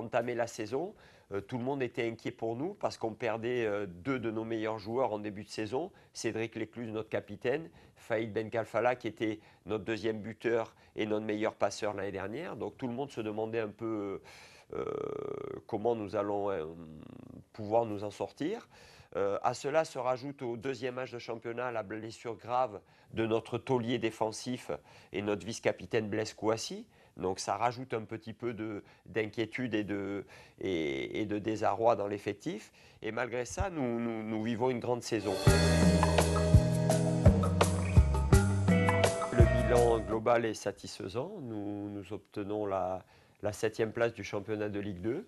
entamé la saison, euh, tout le monde était inquiet pour nous parce qu'on perdait euh, deux de nos meilleurs joueurs en début de saison. Cédric Lécluse, notre capitaine, Faïd Kalfala qui était notre deuxième buteur et notre meilleur passeur l'année dernière. Donc tout le monde se demandait un peu euh, comment nous allons pouvoir nous en sortir. à cela se rajoute au deuxième match de championnat la blessure grave de notre taulier défensif et notre vice-capitaine Blaise Kouassi, donc ça rajoute un petit peu d'inquiétude et de, désarroi dans l'effectif. Et malgré ça, nous, vivons une grande saison. Le bilan global est satisfaisant. Nous, obtenons la, la septième place du championnat de Ligue 2.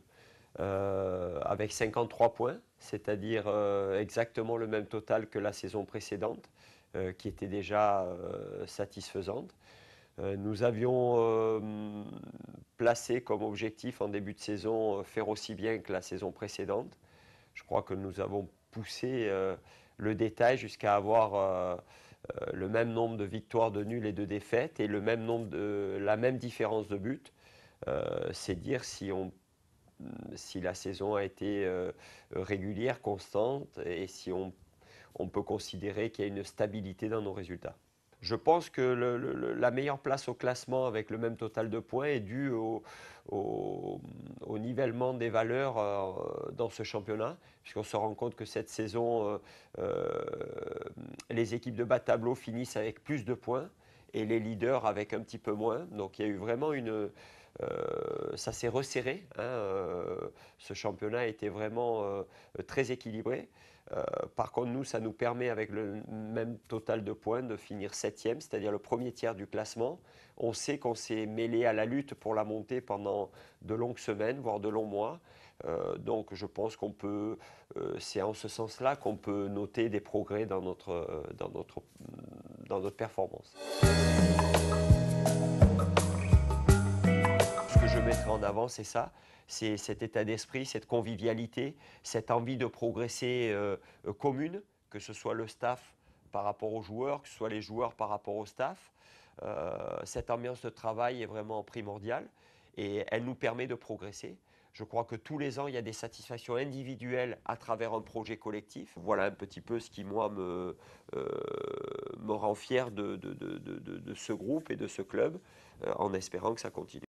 Euh, avec 53 points, c'est-à-dire euh, exactement le même total que la saison précédente, euh, qui était déjà satisfaisante. Euh, nous avions euh, placé comme objectif en début de saison euh, faire aussi bien que la saison précédente. Je crois que nous avons poussé le détail jusqu'à avoir le même nombre de victoires de nuls et de défaites et le même nombre de, la même différence de but. C'est dire si la saison a été régulière, constante, et si on peut considérer qu'il y a une stabilité dans nos résultats. Je pense que la meilleure place au classement avec le même total de points est due au, nivellement des valeurs euh, dans ce championnat, puisqu'on se rend compte que cette saison, euh, euh, les équipes de bas tableau finissent avec plus de points et les leaders avec un petit peu moins. Donc il y a eu vraiment une euh, ça s'est resserré. Hein, euh, ce championnat était vraiment euh, très équilibré. par contre, nous, ça nous permet, avec le même total de points, de finir septième, c'est-à-dire le premier tiers du classement. On sait qu'on s'est mêlé à la lutte pour la montée pendant de longues semaines, voire de longs mois. donc, je pense qu'on peut, c'est en ce sens-là qu'on peut noter des progrès dans notre, dans notre, dans notre performance. c'est ça. C'est cet état d'esprit, cette convivialité, cette envie de progresser euh, euh, commune, que ce soit le staff par rapport aux joueurs, que ce soit les joueurs par rapport au staff. Euh, cette ambiance de travail est vraiment primordiale et elle nous permet de progresser. Je crois que tous les ans, il y a des satisfactions individuelles à travers un projet collectif. Voilà un petit peu ce qui, moi, me, rend fier de, ce groupe et de ce club, en espérant que ça continue.